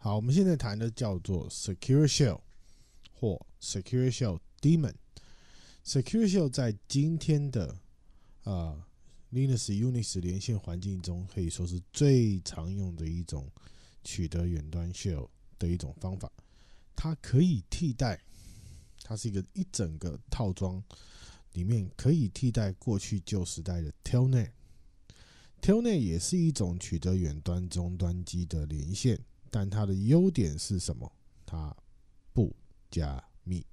好，我们现在谈的叫做 Secure Shell 或 Secure Shell Daemon。Secure Shell 在今天的啊 Linux、Unix 连线环境中，可以说是最常用的一种取得远端 Shell 的一种方法。它可以替代，它是一个一整个套装里面可以替代过去旧时代的 Telnet。Telnet 也是一种取得远端终端机的连线。但它的优点是什么？它不加密。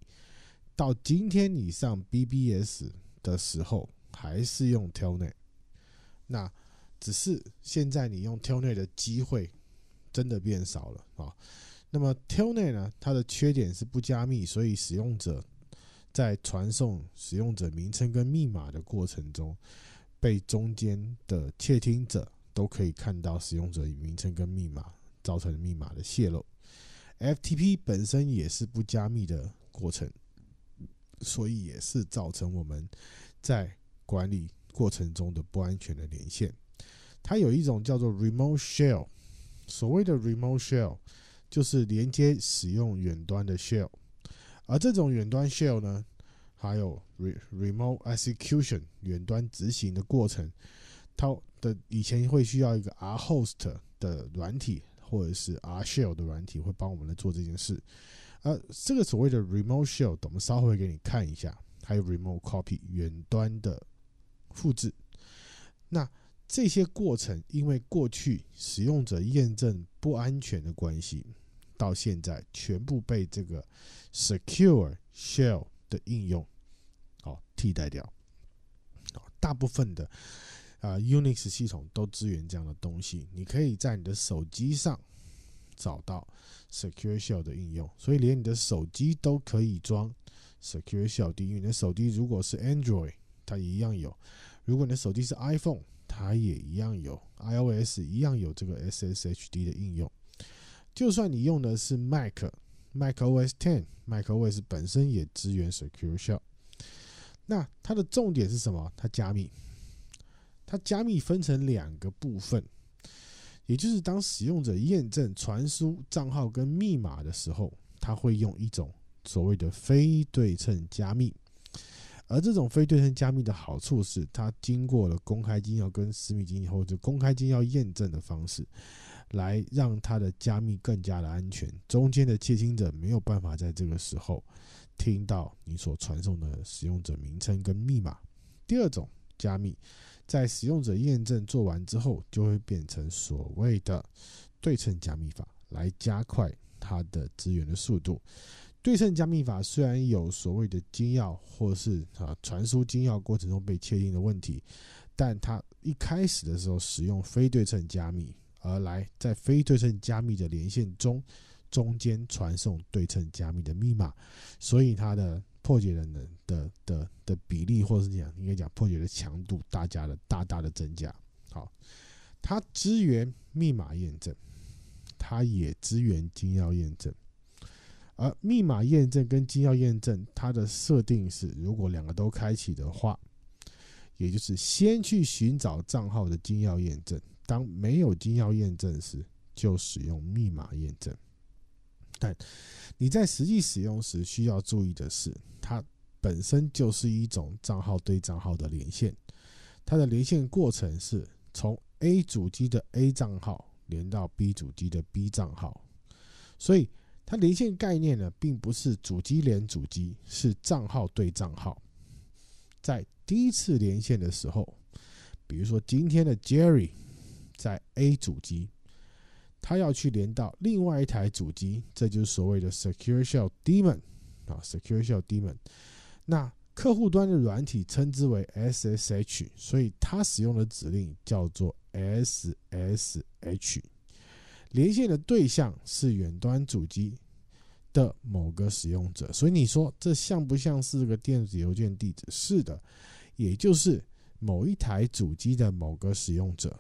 到今天你上 BBS 的时候还是用 Telnet，那只是现在你用 Telnet 的机会真的变少了啊。那么 Telnet 呢？它的缺点是不加密，所以使用者在传送使用者名称跟密码的过程中，被中间的窃听者都可以看到使用者名称跟密码。造成密码的泄露，FTP 本身也是不加密的过程，所以也是造成我们在管理过程中的不安全的连线。它有一种叫做 Remote Shell，所谓的 Remote Shell 就是连接使用远端的 Shell，而这种远端 Shell 呢，还有 Remote Execution 远端执行的过程，它的以前会需要一个 R Host 的软体。或者是 R shell 的软体会帮我们来做这件事，呃，这个所谓的 remote shell，我们稍后会给你看一下，还有 remote copy 远端的复制。那这些过程，因为过去使用者验证不安全的关系，到现在全部被这个 secure shell 的应用，哦替代掉。大部分的。啊，Unix 系统都支援这样的东西，你可以在你的手机上找到 Secure Shell 的应用，所以连你的手机都可以装 Secure Shell 因为你的手机如果是 Android，它一样有；如果你的手机是 iPhone，它也一样有 iOS 一样有这个 SSHd 的应用。就算你用的是 Mac，Mac OS Ten，Mac OS 本身也支援 Secure Shell。那它的重点是什么？它加密。它加密分成两个部分，也就是当使用者验证传输账号跟密码的时候，它会用一种所谓的非对称加密。而这种非对称加密的好处是，它经过了公开金钥跟私密金钥或者公开金钥验证的方式，来让它的加密更加的安全。中间的窃听者没有办法在这个时候听到你所传送的使用者名称跟密码。第二种加密。在使用者验证做完之后，就会变成所谓的对称加密法来加快它的资源的速度。对称加密法虽然有所谓的金钥或是啊传输金钥过程中被窃听的问题，但它一开始的时候使用非对称加密，而来在非对称加密的连线中中间传送对称加密的密码，所以它的。破解人能的的的比例，或者是讲，应该讲破解的强度，大家的大大的增加。好，它支援密码验证，它也支援金钥验证。而密码验证跟金钥验证，它的设定是，如果两个都开启的话，也就是先去寻找账号的金钥验证，当没有金钥验证时，就使用密码验证。但你在实际使用时需要注意的是，它本身就是一种账号对账号的连线。它的连线过程是从 A 主机的 A 账号连到 B 主机的 B 账号，所以它连线概念呢，并不是主机连主机，是账号对账号。在第一次连线的时候，比如说今天的 Jerry 在 A 主机。他要去连到另外一台主机，这就是所谓的 Secure Shell Daemon 啊，Secure Shell Daemon。那客户端的软体称之为 SSH，所以它使用的指令叫做 SSH。连线的对象是远端主机的某个使用者，所以你说这像不像是个电子邮件地址？是的，也就是某一台主机的某个使用者。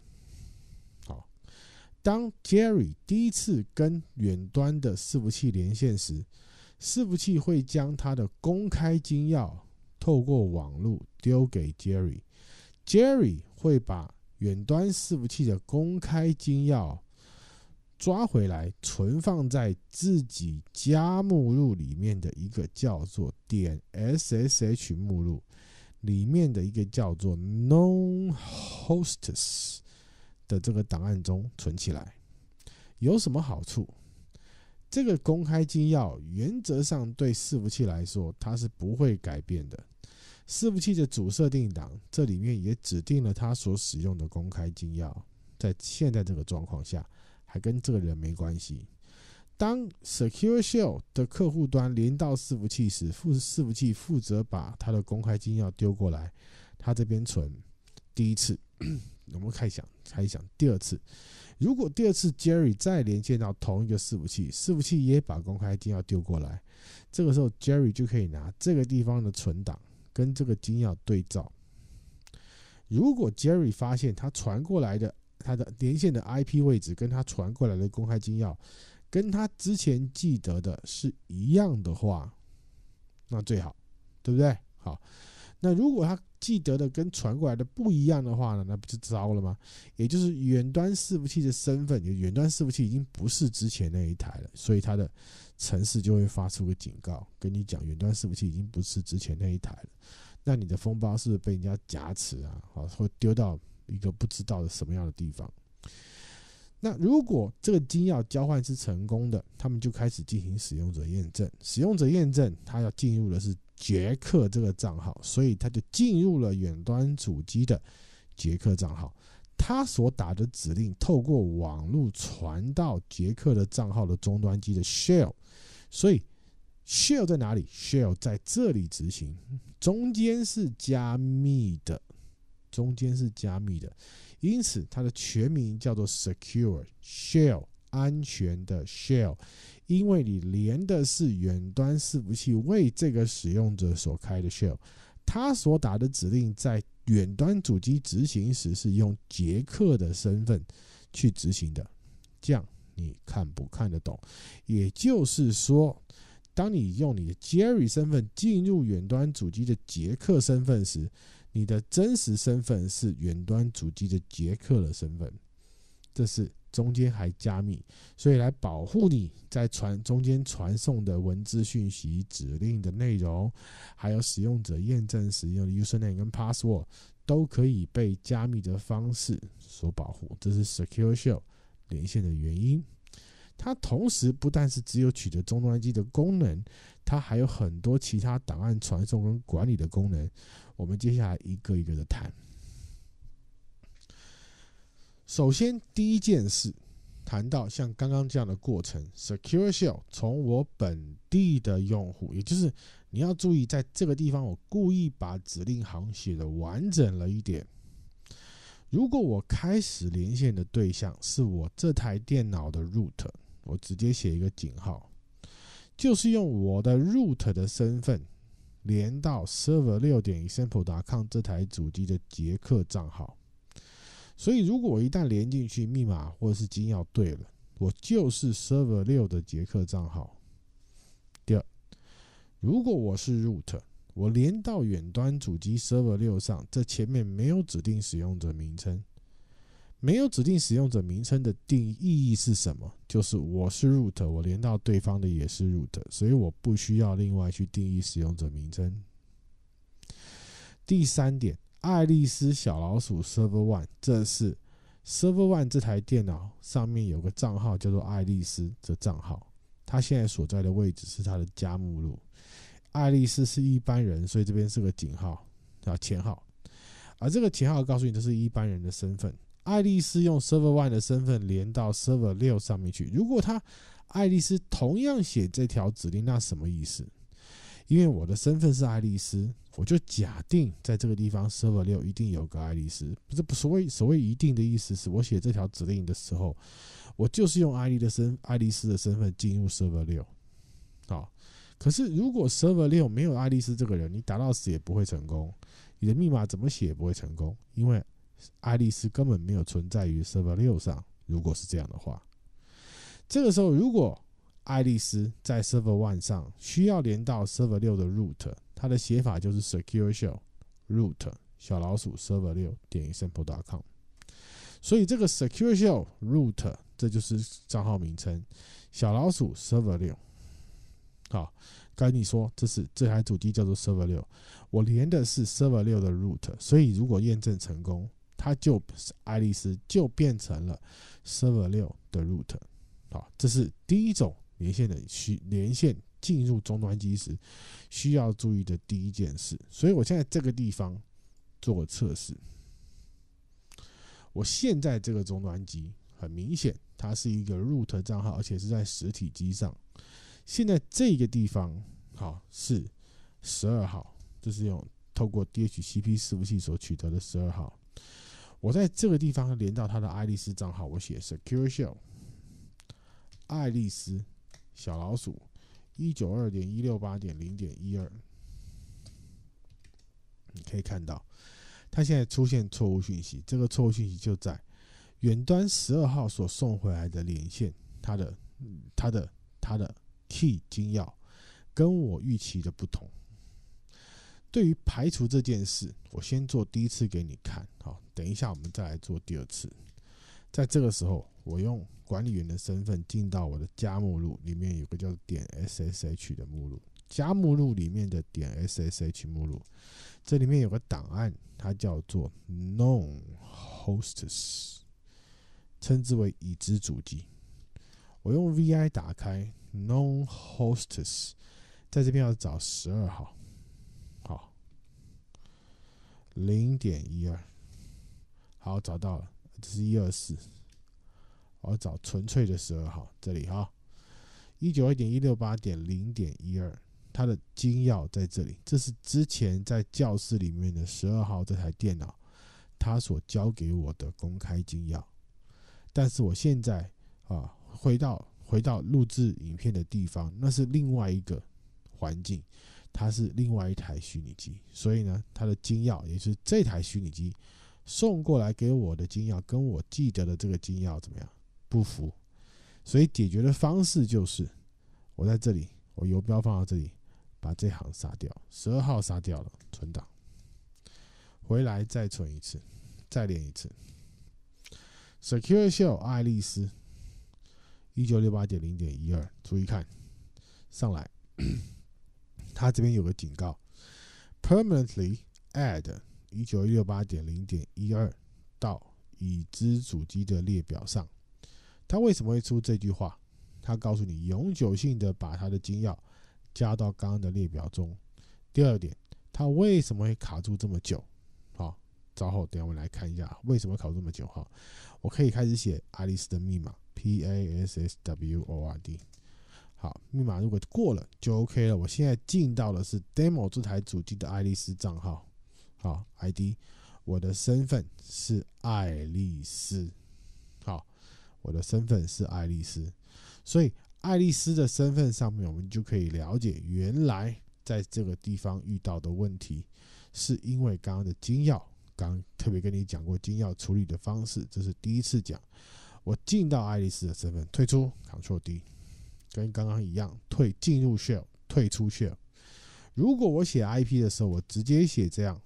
当 Jerry 第一次跟远端的伺服器连线时，伺服器会将它的公开金钥透过网路丢给 Jerry，Jerry 会把远端伺服器的公开金钥抓回来，存放在自己家目录里面的一个叫做点 SSH 目录里面的一个叫做 Known Hosts e。的这个档案中存起来有什么好处？这个公开金钥原则上对伺服器来说，它是不会改变的。伺服器的主设定档这里面也指定了它所使用的公开金钥。在现在这个状况下，还跟这个人没关系。当 Secure Shell 的客户端连到伺服器时，负伺服器负责把它的公开金钥丢过来，它这边存第一次。我们开想讲，开始第二次。如果第二次 Jerry 再连接到同一个伺服器，伺服器也把公开金钥丢过来，这个时候 Jerry 就可以拿这个地方的存档跟这个金钥对照。如果 Jerry 发现他传过来的他的连线的 IP 位置跟他传过来的公开金钥跟他之前记得的是一样的话，那最好，对不对？好。那如果他记得的跟传过来的不一样的话呢？那不就糟了吗？也就是远端伺服器的身份，远端伺服器已经不是之前那一台了，所以它的城市就会发出个警告，跟你讲远端伺服器已经不是之前那一台了。那你的封包是不是被人家挟持啊？啊，会丢到一个不知道的什么样的地方。那如果这个金钥交换是成功的，他们就开始进行使用者验证。使用者验证，他要进入的是。杰克这个账号，所以他就进入了远端主机的杰克账号。他所打的指令透过网络传到杰克的账号的终端机的 shell，所以 shell 在哪里？shell 在这里执行，中间是加密的，中间是加密的，因此它的全名叫做 secure shell。安全的 shell，因为你连的是远端伺服器为这个使用者所开的 shell，他所打的指令在远端主机执行时是用杰克的身份去执行的。这样你看不看得懂？也就是说，当你用你的 Jerry 身份进入远端主机的杰克身份时，你的真实身份是远端主机的杰克的身份。这是。中间还加密，所以来保护你在传中间传送的文字讯息、指令的内容，还有使用者验证时用的 username 跟 password 都可以被加密的方式所保护。这是 secure shell 连线的原因。它同时不但是只有取得终端机的功能，它还有很多其他档案传送跟管理的功能。我们接下来一个一个的谈。首先，第一件事，谈到像刚刚这样的过程，Secure Shell 从我本地的用户，也就是你要注意，在这个地方，我故意把指令行写的完整了一点。如果我开始连线的对象是我这台电脑的 root，我直接写一个井号，就是用我的 root 的身份连到 server 六点 example.com 这台主机的杰克账号。所以，如果我一旦连进去，密码或者是金钥对了，我就是 server 六的杰克账号。第二，如果我是 root，我连到远端主机 server 六上，这前面没有指定使用者名称，没有指定使用者名称的定义意义是什么？就是我是 root，我连到对方的也是 root，所以我不需要另外去定义使用者名称。第三点。爱丽丝小老鼠 server one，这是 server one 这台电脑上面有个账号叫做爱丽丝，的账号，它现在所在的位置是它的家目录。爱丽丝是一般人，所以这边是个井号，啊前号，而这个前号告诉你这是一般人的身份。爱丽丝用 server one 的身份连到 server 六上面去。如果她爱丽丝同样写这条指令，那什么意思？因为我的身份是爱丽丝，我就假定在这个地方 server 六一定有个爱丽丝。不是不所谓所谓一定的意思，是我写这条指令的时候，我就是用爱丽的身爱丽丝的身份进入 server 六。好，可是如果 server 六没有爱丽丝这个人，你打到死也不会成功，你的密码怎么写也不会成功，因为爱丽丝根本没有存在于 server 六上。如果是这样的话，这个时候如果爱丽丝在 Server One 上需要连到 Server 六的 root，它的写法就是 secureshell root 小老鼠 Server 六点 simple.com，所以这个 secureshell root 这就是账号名称，小老鼠 Server 六。好，该你说这是这台主机叫做 Server 六，我连的是 Server 六的 root，所以如果验证成功，它就爱丽丝就变成了 Server 六的 root。好，这是第一种。连线的需连线进入终端机时需要注意的第一件事。所以我现在这个地方做测试。我现在这个终端机很明显，它是一个 root 账号，而且是在实体机上。现在这个地方好是十二号，这是用透过 DHCP 伺服器所取得的十二号。我在这个地方连到他的爱丽丝账号，我写 Secure Shell，爱丽丝。小老鼠，一九二点一六八点零点一二，你可以看到，它现在出现错误讯息。这个错误讯息就在远端十二号所送回来的连线，它的、它的、它的 key 金钥跟我预期的不同。对于排除这件事，我先做第一次给你看，好，等一下我们再来做第二次。在这个时候。我用管理员的身份进到我的家目录里面，有个叫点 ssh 的目录。家目录里面的点 ssh 目录，这里面有个档案，它叫做 known hosts，称之为已知主机。我用 vi 打开 known hosts，在这边要找十二号，好，零点一二，好，找到了，这是一二四。我要找纯粹的十二号，这里哈，一九二点一六八点零点一二，它的金钥在这里。这是之前在教室里面的十二号这台电脑，它所教给我的公开金钥。但是我现在啊，回到回到录制影片的地方，那是另外一个环境，它是另外一台虚拟机，所以呢，它的金钥也是这台虚拟机送过来给我的金钥，跟我记得的这个金钥怎么样？不服，所以解决的方式就是我在这里，我游标放到这里，把这行杀掉，十二号杀掉了，存档，回来再存一次，再连一次。Secure Shell，爱丽丝，一九六八点零点一二，注意看，上来，它这边有个警告，Permanently add 一九六八点零点一二到已知主机的列表上。他为什么会出这句话？他告诉你永久性的把他的金钥加到刚刚的列表中。第二点，他为什么会卡住这么久？好，稍后等下我们来看一下为什么卡住这么久。哈，我可以开始写爱丽丝的密码，p a s s w o r d。好，密码如果过了就 OK 了。我现在进到的是 demo 这台主机的爱丽丝账号。好，i d，我的身份是爱丽丝。我的身份是爱丽丝，所以爱丽丝的身份上面，我们就可以了解原来在这个地方遇到的问题，是因为刚刚的金钥，刚特别跟你讲过金钥处理的方式，这是第一次讲。我进到爱丽丝的身份，退出 Ctrl D，跟刚刚一样，退进入 shell，退出 shell。如果我写 IP 的时候，我直接写这样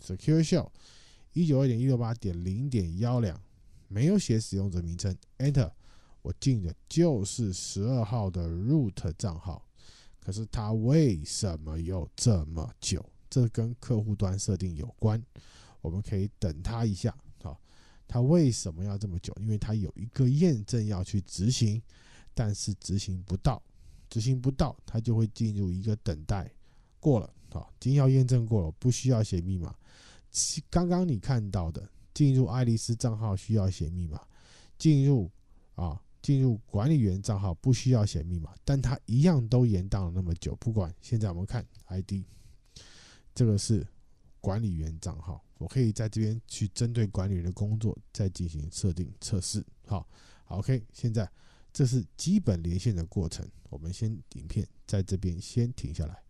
，secure shell，一九二点一六八点零点幺两。没有写使用者名称，Enter，我进的就是十二号的 root 账号。可是它为什么要这么久？这跟客户端设定有关。我们可以等它一下好，它为什么要这么久？因为它有一个验证要去执行，但是执行不到，执行不到，它就会进入一个等待。过了啊，经要验证过了，不需要写密码。刚刚你看到的。进入爱丽丝账号需要写密码，进入啊，进入管理员账号不需要写密码，但它一样都延宕了那么久。不管现在我们看 ID，这个是管理员账号，我可以在这边去针对管理员的工作再进行设定测试。好，OK，现在这是基本连线的过程，我们先影片在这边先停下来。